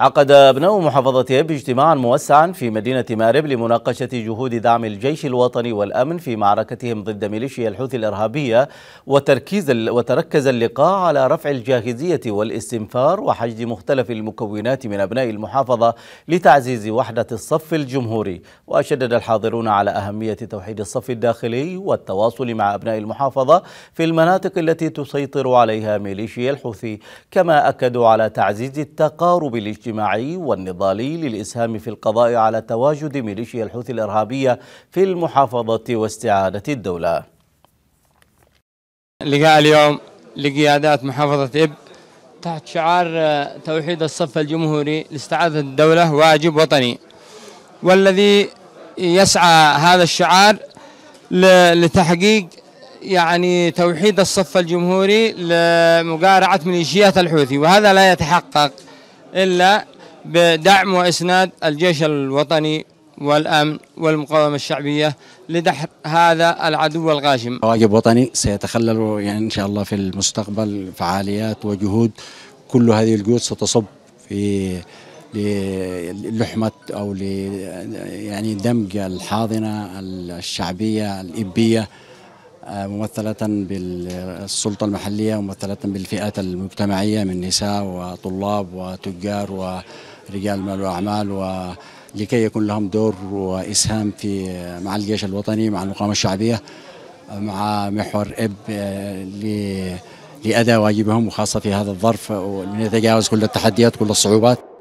عقد أبناء محافظة إب اجتماعا موسعا في مدينة مارب لمناقشة جهود دعم الجيش الوطني والأمن في معركتهم ضد ميليشيا الحوثي الإرهابية وتركيز وتركز اللقاء على رفع الجاهزية والاستنفار وحشد مختلف المكونات من أبناء المحافظة لتعزيز وحدة الصف الجمهوري وشدد الحاضرون على أهمية توحيد الصف الداخلي والتواصل مع أبناء المحافظة في المناطق التي تسيطر عليها ميليشيا الحوثي كما أكدوا على تعزيز التقارب الاجتماعي الاجتماعي والنضالي للإسهام في القضاء على تواجد ميليشيا الحوثي الإرهابية في المحافظة واستعادة الدولة لقاء اليوم لقيادات محافظة إب تحت شعار آه، توحيد الصف الجمهوري لاستعادة الدولة واجب وطني والذي يسعى هذا الشعار لتحقيق يعني توحيد الصف الجمهوري لمقارعة ميليشيات الحوثي وهذا لا يتحقق إلا بدعم وإسناد الجيش الوطني والأمن والمقاومة الشعبية لدحر هذا العدو الغاشم واجب وطني سيتخلل يعني إن شاء الله في المستقبل فعاليات وجهود كل هذه الجهود ستصب في للحمة أو ل يعني دمج الحاضنة الشعبية الإبية ممثلة بالسلطة المحلية وممثلة بالفئات المجتمعية من نساء وطلاب وتجار ورجال مال وأعمال ولكي يكون لهم دور وإسهام في مع الجيش الوطني مع المقاومة الشعبية مع محور إب لأداء واجبهم وخاصة في هذا الظرف لنتجاوز كل التحديات كل الصعوبات